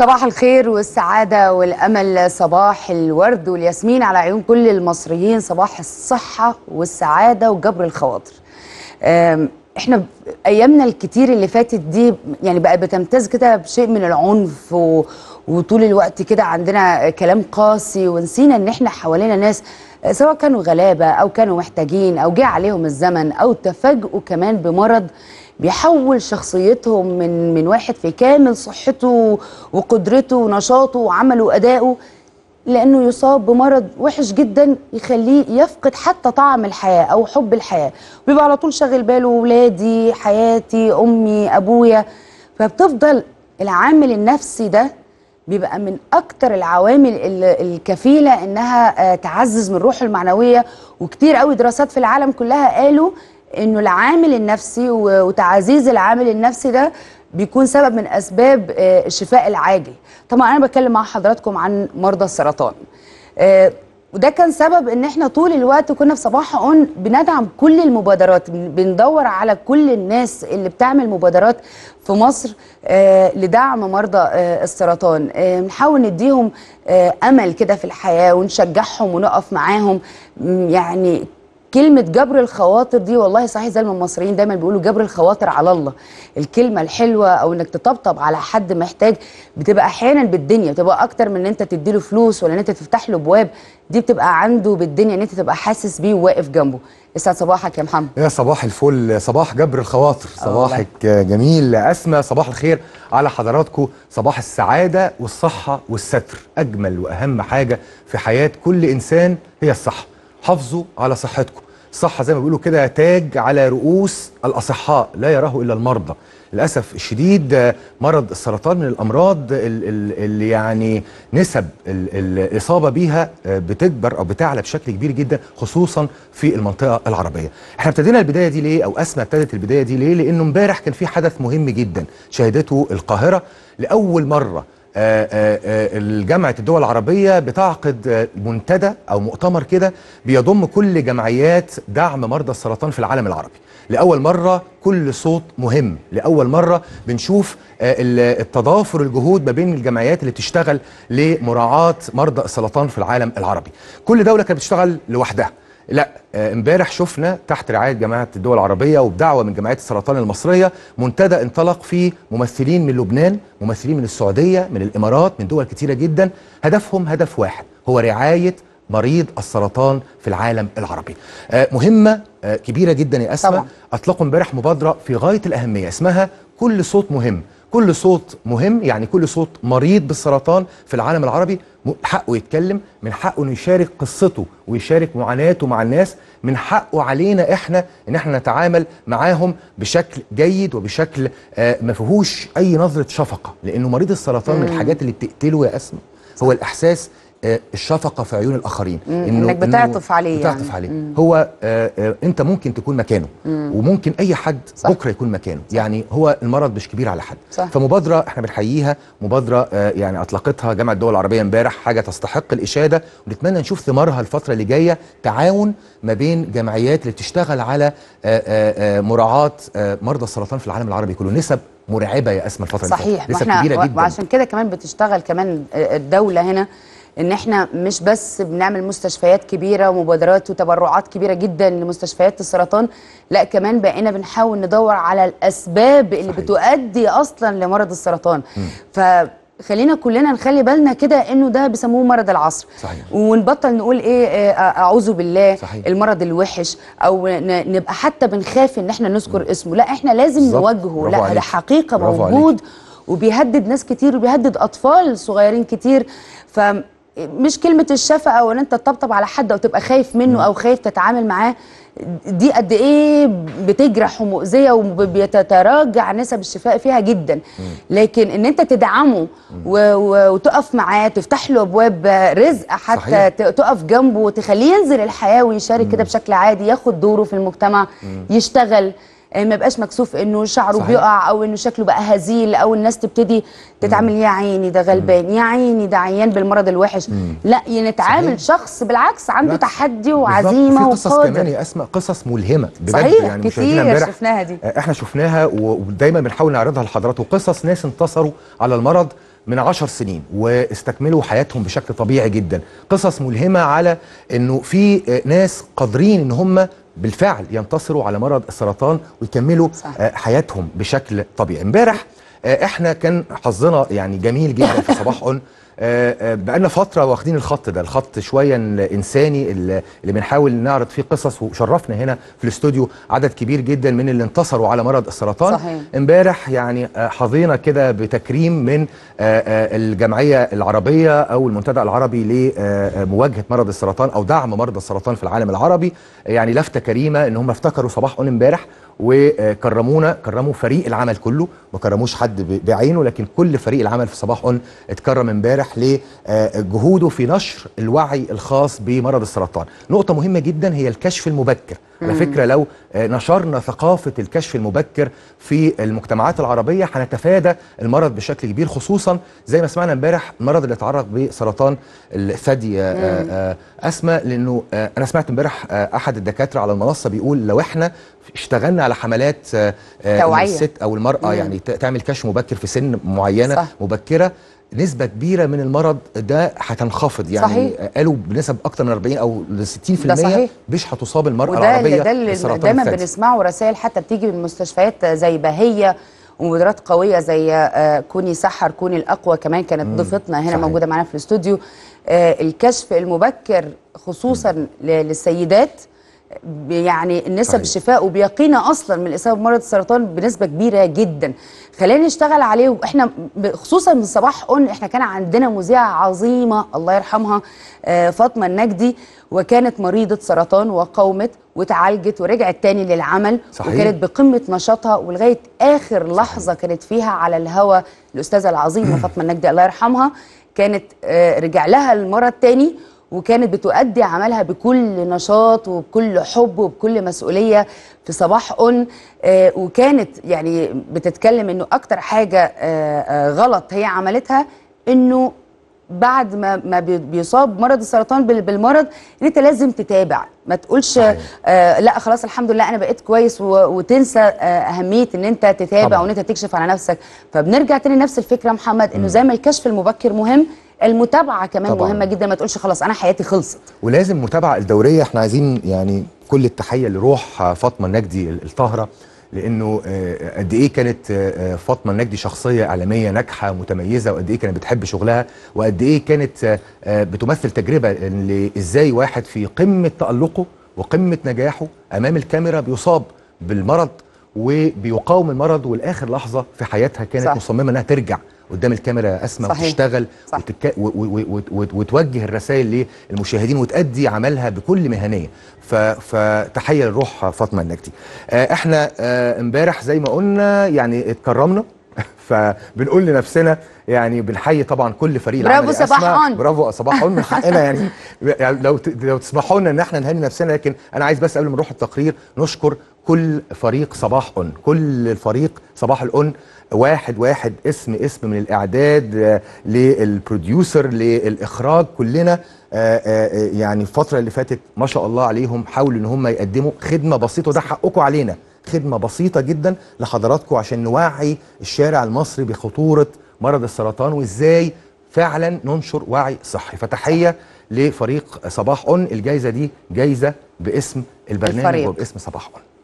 صباح الخير والسعادة والأمل صباح الورد والياسمين على عيون كل المصريين صباح الصحة والسعادة وجبر الخواطر احنا ايامنا الكتير اللي فاتت دي يعني بقى بتمتاز كده بشيء من العنف و... وطول الوقت كده عندنا كلام قاسي ونسينا ان احنا حوالينا ناس آه، سواء كانوا غلابه او كانوا محتاجين او جه عليهم الزمن او تفاجئوا كمان بمرض بيحول شخصيتهم من من واحد في كامل صحته وقدرته ونشاطه وعمله وادائه لانه يصاب بمرض وحش جدا يخليه يفقد حتى طعم الحياه او حب الحياه بيبقى على طول شاغل باله ولادي حياتي امي ابويا فبتفضل العامل النفسي ده بيبقى من اكتر العوامل الكفيله انها آه، تعزز من الروح المعنويه وكتير قوي دراسات في العالم كلها قالوا انه العامل النفسي وتعزيز العامل النفسي ده بيكون سبب من اسباب آه، الشفاء العاجل طبعا انا بتكلم مع حضراتكم عن مرضى السرطان آه، وده كان سبب ان احنا طول الوقت كنا في صباح اون بندعم كل المبادرات بندور على كل الناس اللي بتعمل مبادرات في مصر آه، لدعم مرضى السرطان نحاول نديهم امل كده في الحياه ونشجعهم ونقف معاهم يعني كلمه جبر الخواطر دي والله صحيح زي ما المصريين دايما بيقولوا جبر الخواطر على الله الكلمه الحلوه او انك تطبطب على حد محتاج بتبقى احيانا بالدنيا بتبقى اكتر من ان انت تديله فلوس ولا ان انت تفتح له ابواب دي بتبقى عنده بالدنيا ان انت تبقى حاسس بيه وواقف جنبه يسعد صباحك يا محمد يا صباح الفل صباح جبر الخواطر آه، صباحك الله. جميل اسمى صباح الخير على حضراتكم صباح السعاده والصحه والستر اجمل واهم حاجه في حياه كل انسان هي الصحه حافظوا على صحتكم الصحة زي ما بيقولوا كده تاج على رؤوس الأصحاء لا يراه إلا المرضى للأسف الشديد مرض السرطان من الأمراض اللي يعني نسب الإصابة بيها بتكبر أو بتعلى بشكل كبير جدا خصوصا في المنطقة العربية احنا ابتدينا البداية دي ليه أو أسمى ابتدت البداية دي ليه لأنه امبارح كان في حدث مهم جدا شهدته القاهرة لأول مرة آه، آه، آه، جامعه الدول العربيه بتعقد منتدى او مؤتمر كده بيضم كل جمعيات دعم مرضى السرطان في العالم العربي لاول مره كل صوت مهم لاول مره بنشوف التضافر الجهود ما بين الجمعيات اللي بتشتغل لمراعاه مرضى السرطان في العالم العربي كل دوله كانت بتشتغل لوحدها لا آه، امبارح شفنا تحت رعايه جماعه الدول العربيه وبدعوه من جمعيه السرطان المصريه منتدى انطلق فيه ممثلين من لبنان ممثلين من السعوديه من الامارات من دول كتيره جدا هدفهم هدف واحد هو رعايه مريض السرطان في العالم العربي آه، مهمه آه، كبيره جدا يا اسماء اطلقوا امبارح مبادره في غايه الاهميه اسمها كل صوت مهم كل صوت مهم يعني كل صوت مريض بالسرطان في العالم العربي حقه يتكلم من حقه انه يشارك قصته ويشارك معاناته مع الناس من حقه علينا احنا ان احنا نتعامل معاهم بشكل جيد وبشكل آه، ما فيهوش اي نظره شفقه لانه مريض السرطان من الحاجات اللي بتقتله يا اسماء هو الاحساس الشفقه آه، في عيون الاخرين انك بتعطف عليه بتعطف يعني. عليه مم. هو آه، آه، انت ممكن تكون مكانه مم. وممكن اي حد صح. بكره يكون مكانه صح. يعني هو المرض مش كبير على حد صح. فمبادره احنا بنحييها مبادره يعني اطلقتها جامعه الدول العربيه امبارح حاجه تستحق الاشاده ونتمنى نشوف ثمارها الفتره اللي جايه تعاون ما بين جمعيات اللي بتشتغل على مراعاه مرضى السرطان في العالم العربي كله نسب مرعبه يا اسماء الفتره صحيح نسب كبيره جدا وعشان كده كمان بتشتغل كمان الدوله هنا ان احنا مش بس بنعمل مستشفيات كبيره ومبادرات وتبرعات كبيره جدا لمستشفيات السرطان لا كمان بقينا بنحاول ندور على الاسباب اللي صحيح. بتؤدي اصلا لمرض السرطان م. ف خلينا كلنا نخلي بالنا كده انه ده بيسموه مرض العصر صحيح. ونبطل نقول ايه آه، آه، اعوذ بالله صحيح. المرض الوحش او نبقى حتى بنخاف ان احنا نذكر م. اسمه لا احنا لازم بالزبط. نواجهه لا ده حقيقه موجود عليك. وبيهدد ناس كتير وبيهدد اطفال صغيرين كتير ف مش كلمه الشفقه او ان انت تطبطب على حد او تبقى خايف منه او خايف تتعامل معاه دي قد ايه بتجرح ومؤذيه وبيتراجع نسب الشفاء فيها جدا لكن ان انت تدعمه وتقف معاه تفتح له ابواب رزق حتى صحيح. تقف جنبه وتخليه ينزل الحياه ويشارك كده بشكل عادي ياخد دوره في المجتمع يشتغل آه، ما بقاش مكسوف انه شعره صحيح. بيقع او انه شكله بقى هزيل او الناس تبتدي تتعامل يا عيني ده غلبان يا عيني ده عيان بالمرض الوحش مم. لا نتعامل صحيح. شخص بالعكس عنده بالعكس. تحدي وعزيمه وقادر قصص كمان يا اسماء قصص ملهمه بجد صحيح يعني كتير شفناها دي آه، احنا شفناها ودايما بنحاول نعرضها لحضراتكم قصص ناس انتصروا على المرض من عشر سنين واستكملوا حياتهم بشكل طبيعي جدا قصص ملهمة على أنه في ناس قادرين أن هم بالفعل ينتصروا على مرض السرطان ويكملوا صح. آه، حياتهم بشكل طبيعي امبارح آه، احنا كان حظنا يعني جميل جدا في صباح اون آه، آه، بقالنا فتره واخدين الخط ده الخط شويه الانساني اللي بنحاول نعرض فيه قصص وشرفنا هنا في الاستوديو عدد كبير جدا من اللي انتصروا على مرض السرطان امبارح يعني آه، حظينا كده بتكريم من الجمعيه العربيه او المنتدى العربي لمواجهه مرض السرطان او دعم مرضى السرطان في العالم العربي يعني لفته كريمه ان هم افتكروا صباح اون امبارح وكرمونا كرموا فريق العمل كله ما كرموش حد بعينه لكن كل فريق العمل في صباح اون اتكرم امبارح تسمح لجهوده في نشر الوعي الخاص بمرض السرطان نقطة مهمة جدا هي الكشف المبكر على فكرة لو نشرنا ثقافة الكشف المبكر في المجتمعات العربية هنتفادى المرض بشكل كبير خصوصا زي ما سمعنا امبارح المرض اللي اتعرض بسرطان الثدي آه، آه، آه، أسمى لأنه أنا سمعت امبارح أحد الدكاترة على المنصة بيقول لو احنا اشتغلنا على حملات توعية الست أو المرأة مم. يعني تعمل كشف مبكر في سن معينة صح. مبكرة نسبة كبيرة من المرض ده هتنخفض يعني صحيح. قالوا بنسب أكتر من 40 أو 60% صحيح. مش هتصاب المرأة وده العربية وده اللي دايما بنسمعه رسائل حتى بتيجي من مستشفيات زي بهية ومدرات قويه زي آه، كوني سحر كوني الاقوى كمان كانت ضيفتنا هنا صحيح. موجوده معانا في الاستوديو آه، الكشف المبكر خصوصا مم. للسيدات يعني نسب شفاء وبيقينا اصلا من الاصابه بمرض السرطان بنسبه كبيره جدا خلينا نشتغل عليه احنا خصوصا من صباح اون احنا كان عندنا مذيعه عظيمه الله يرحمها آه، فاطمه النجدي وكانت مريضه سرطان وقومت وتعالجت ورجعت تاني للعمل صحيح. وكانت بقمه نشاطها ولغايه اخر لحظه كانت فيها على الهوا الاستاذه العظيمه فاطمه النجدي الله يرحمها كانت آه، رجع لها المرض تاني وكانت بتؤدي عملها بكل نشاط وبكل حب وبكل مسؤوليه في صباح اون آه، وكانت يعني بتتكلم انه اكتر حاجه آه، آه، غلط هي عملتها انه بعد ما ما بيصاب مرض السرطان بالمرض ان انت لازم تتابع ما تقولش آه لا خلاص الحمد لله انا بقيت كويس وتنسى آه اهميه ان انت تتابع طبعا. وان انت تكشف على نفسك فبنرجع تاني نفس الفكره محمد انه زي ما الكشف المبكر مهم المتابعه كمان طبعًا. مهمه جدا ما تقولش خلاص انا حياتي خلصت ولازم متابعه الدوريه احنا عايزين يعني كل التحيه لروح فاطمه النجدي الطاهره لانه آه، قد ايه كانت آه، آه، فاطمه النجدي شخصيه اعلاميه ناجحه متميزه وقد ايه كانت بتحب شغلها وقد ايه كانت بتمثل تجربه ازاي واحد في قمه تالقه وقمه نجاحه امام الكاميرا بيصاب بالمرض وبيقاوم المرض والاخر لحظه في حياتها كانت صح. مصممه انها ترجع قدام الكاميرا اسماء صحيح. وتشتغل وتك... و... و... و... وتوجه الرسائل للمشاهدين وتأدي عملها بكل مهنيه ف... فتحيه للروح فاطمه النجدي آه، احنا آه، امبارح زي ما قلنا يعني اتكرمنا فبنقول لنفسنا يعني بنحيي طبعا كل فريق برافو صباح اون برافو صباح اون من حقنا يعني, يعني لو لو تسمحوا لنا ان احنا نهني نفسنا لكن انا عايز بس قبل ما نروح التقرير نشكر كل فريق صباح اون كل الفريق صباح الأون واحد واحد اسم اسم من الإعداد آه، للبروديوسر للإخراج كلنا آه، آه، يعني الفترة اللي فاتت ما شاء الله عليهم حاولوا إن هم يقدموا خدمة بسيطة وده حقكم علينا خدمه بسيطه جدا لحضراتكم عشان نوعي الشارع المصري بخطوره مرض السرطان وازاي فعلا ننشر وعي صحي فتحيه لفريق صباح اون الجائزه دي جائزه باسم البرنامج الفريق. وباسم صباح اون